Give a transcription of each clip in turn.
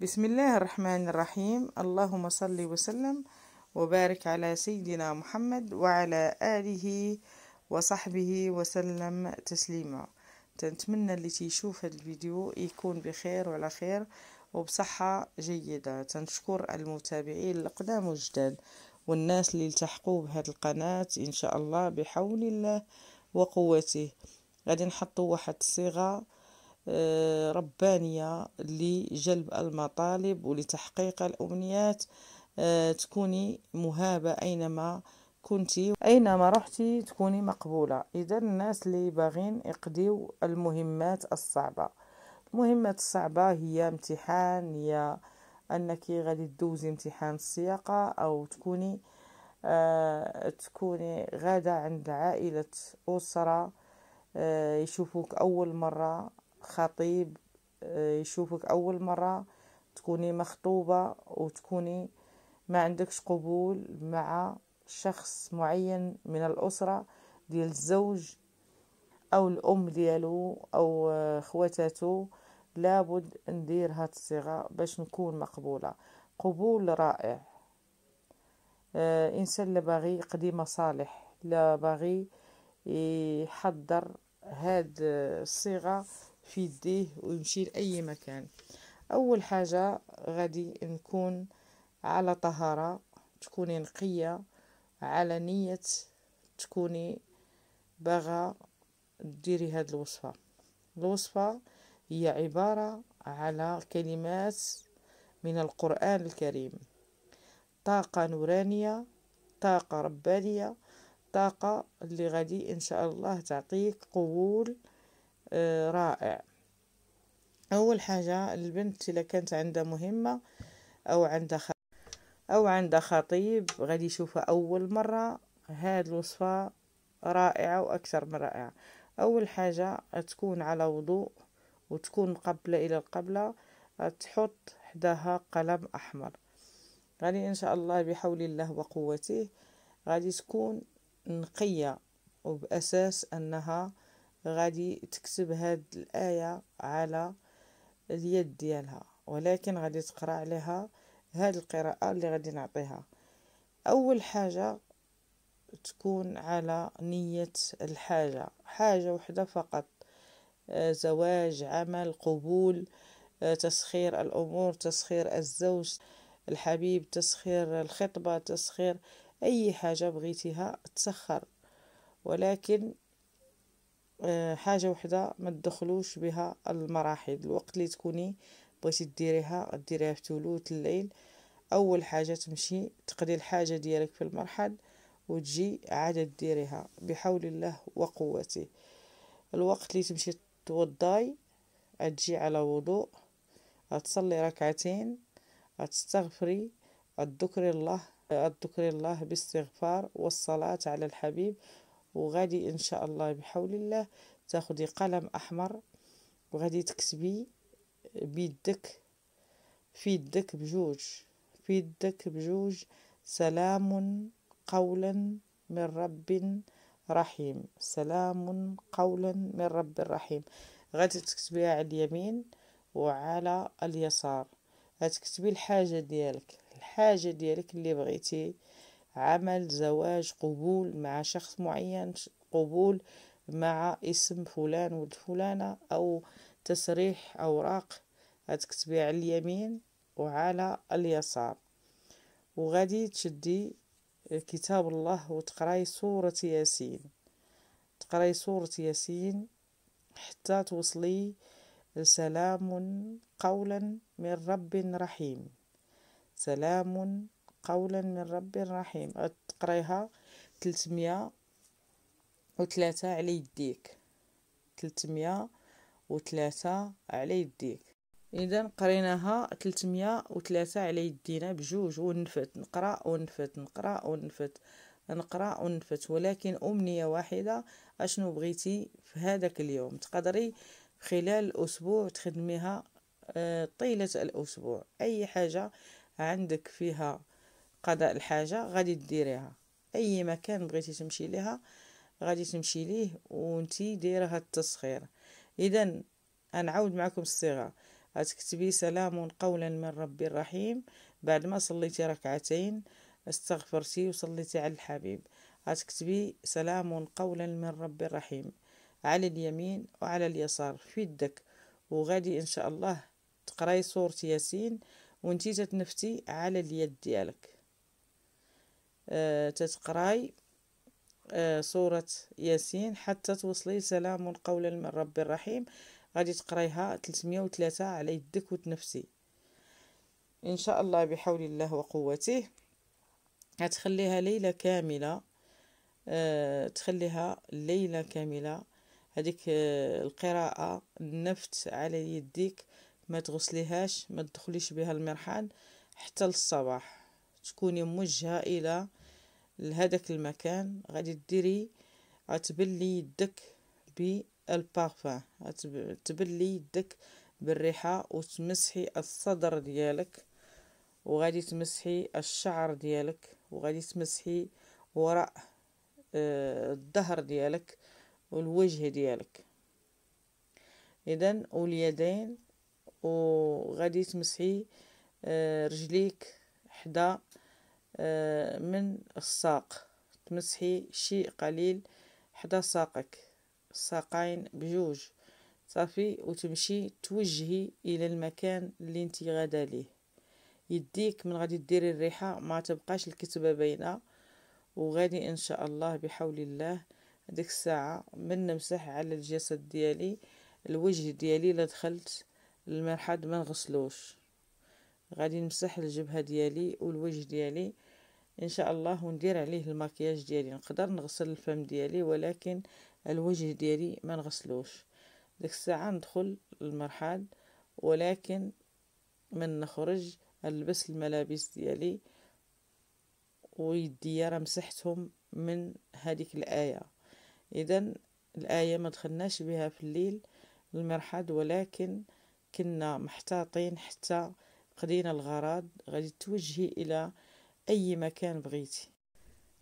بسم الله الرحمن الرحيم اللهم صل وسلم وبارك على سيدنا محمد وعلى آله وصحبه وسلم تسليما تنتمنى اللي تيشوف هذا الفيديو يكون بخير وعلى خير وبصحة جيدة تنشكر المتابعين القدام والجداد والناس اللي التحقوا بهذه القناة إن شاء الله بحول الله وقوته غادي نحطوا واحد الصيغة آه، ربانية لجلب المطالب ولتحقيق الأمنيات آه، تكوني مهابة أينما كنتي أينما رحتي تكوني مقبولة إذا الناس اللي باغين يقضيو المهمات الصعبة المهمات الصعبة هي امتحان هي أنك غادي تدوزي امتحان السياقة أو تكوني آه تكوني غادة عند عائلة أسرة آه يشوفوك أول مرة خطيب آه، يشوفك أول مرة تكوني مخطوبة وتكوني ما عندكش قبول مع شخص معين من الأسرة ديال الزوج أو الأم ديالو أو آه، خواتاتو لابد ندير هاد الصيغة باش نكون مقبولة قبول رائع آه، إنسان لا باغي يقضي مصالح لا باغي يحضر هاد الصيغة في يديه ويمشي لأي مكان أول حاجة غادي نكون على طهارة تكوني نقية على نية تكوني باغا ديري هاد الوصفة الوصفة هي عبارة على كلمات من القرآن الكريم طاقة نورانية طاقة ربانية طاقة اللي غادي إن شاء الله تعطيك قبول رائع أول حاجة البنت إذا كانت عندها مهمة أو عندها خ... أو عندها خطيب غادي يشوفها أول مرة هاد الوصفة رائعة وأكثر من رائعة أول حاجة تكون على وضوء وتكون قبلة إلى القبلة تحط حداها قلم أحمر غادي إن شاء الله بحول الله وقوته غادي تكون نقية وبأساس أنها غادي تكتب هاد الآية على اليد ديالها ولكن غادي تقرأ عليها هاد القراءة اللي غادي نعطيها أول حاجة تكون على نية الحاجة حاجة وحدة فقط آه، زواج عمل قبول آه، تسخير الأمور تسخير الزوج الحبيب تسخير الخطبة تسخير أي حاجة بغيتيها تسخر ولكن آه، حاجه وحده ما تدخلوش بها المراحل الوقت اللي تكوني بغيتي ديريها ديريها في ثلوث الليل اول حاجه تمشي تقضي الحاجه ديالك في المرحل وتجي عادة ديريها بحول الله وقوته الوقت اللي تمشي توضاي تجي على وضوء تصلي ركعتين تستغفري تذكري الله تذكري الله باستغفار والصلاه على الحبيب وغادي ان شاء الله بحول الله تاخدي قلم احمر وغادي تكتبي بيدك في يدك بجوج في يدك بجوج سلام قولا من رب رحيم سلام قولا من رب رحيم غادي تكتبيها على اليمين وعلى اليسار غتكتبي الحاجه ديالك الحاجه ديالك اللي بغيتي عمل زواج قبول مع شخص معين قبول مع اسم فلان والفلانة أو تسريح أوراق هتكتبي على اليمين وعلى اليسار وغادي تشدي كتاب الله وتقراي سورة ياسين تقراي سورة ياسين حتى توصلي سلام قولا من رب رحيم سلام قولا من رب الرحيم تقريها 303 على يديك 303 على يديك اذا قريناها 303 على يدينا بجوج ونفت نقرا ونفت نقرا ونفت نقرا ونفت ولكن امنيه واحده اشنو بغيتي في هذاك اليوم تقدري خلال اسبوع تخدميها آه، طيله الاسبوع اي حاجه عندك فيها قضاء الحاجه غادي ديريها اي مكان بغيتي تمشي ليها غادي تمشي ليه وانتي ديرها التسخير اذا نعاود معكم الصيغه غتكتبي سلام قولا من رب الرحيم بعد ما صليتي ركعتين استغفرتي وصليتي على الحبيب غتكتبي سلام قولا من رب الرحيم على اليمين وعلى اليسار في يدك وغادي ان شاء الله تقراي سورة ياسين وانتي تتنفتي على اليد ديالك آه، تتقراي آه، سورة ياسين حتى توصلي سلام قولا من رب الرحيم غادي تقرايها 303 على يدك وتنفسي ان شاء الله بحول الله وقوته غتخليها ليله كامله أه تخليها ليله كامله هذيك أه القراءه النفت على يديك ما تغسليهاش ما تدخليش بها المرحاض حتى للصباح تكوني موجهة إلى لهذاك المكان غادي ديري غتبلي يدك بالبارفان تبلي يدك بالريحة وتمسحي الصدر ديالك وغادي تمسحي الشعر ديالك وغادي تمسحي وراء آه، الظهر ديالك والوجه ديالك اذا واليدين وغادي تمسحي آه، رجليك وحدة آه، من الساق تمسحي شيء قليل حدا ساقك ساقين بجوج صافي وتمشي توجهي الى المكان اللي انت غادا ليه يديك من غادي ديري الريحه ما تبقاش الكتبه باينه وغادي ان شاء الله بحول الله ديك الساعه من نمسح على الجسد ديالي الوجه ديالي لدخلت دخلت المرحاض ما نغسلوش غادي نمسح الجبهه ديالي والوجه ديالي ان شاء الله وندير عليه الماكياج ديالي نقدر نغسل الفم ديالي ولكن الوجه ديالي ما نغسلوش ديك الساعه ندخل المرحاض ولكن من نخرج نلبس الملابس ديالي ويديا راه مسحتهم من هذيك الايه اذا الايه ما دخلناش بها في الليل المرحاض ولكن كنا محتاطين حتى خدينا الغراض غادي توجهي الى اي مكان بغيتي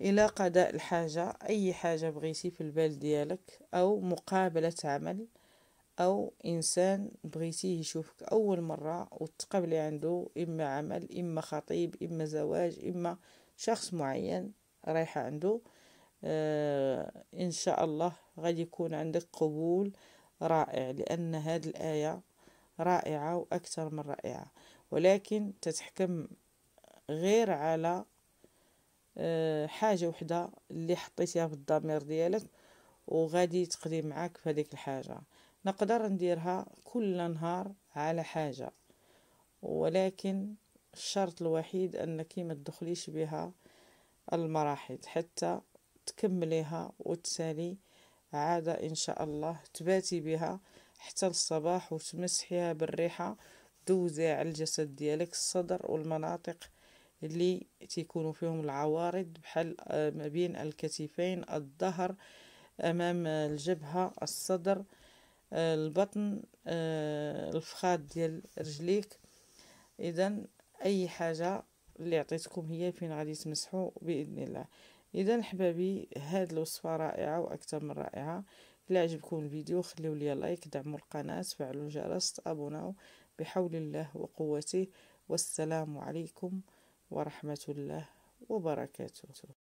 الى قضاء الحاجه اي حاجه بغيتي في البال ديالك او مقابله عمل او انسان بغيتيه يشوفك اول مره وتقبلي عنده اما عمل اما خطيب اما زواج اما شخص معين رايحه عنده آه ان شاء الله غادي يكون عندك قبول رائع لان هذه الايه رائعه واكثر من رائعه ولكن تتحكم غير على آه، حاجة وحدة اللي حطيتيها في الضمير ديالك وغادي تقضي معاك في هذيك الحاجة نقدر نديرها كل نهار على حاجة ولكن الشرط الوحيد انك ما تدخليش بها المراحل حتى تكمليها وتسالي عادة ان شاء الله تباتي بها حتى الصباح وتمسحيها بالريحة توزع الجسد ديالك الصدر والمناطق اللي تيكونوا فيهم العوارض بحال آه، ما بين الكتفين الظهر امام الجبهه الصدر آه، البطن آه، الفخاد ديال رجليك اذا اي حاجه اللي عطيتكم هي فين غادي تمسحوا باذن الله اذا حبابي هاد الوصفه رائعه واكثر من رائعه الى عجبكم الفيديو خليو لي لايك دعموا القناه فعلوا الجرس ابوناو بحول الله وقوته والسلام عليكم ورحمة الله وبركاته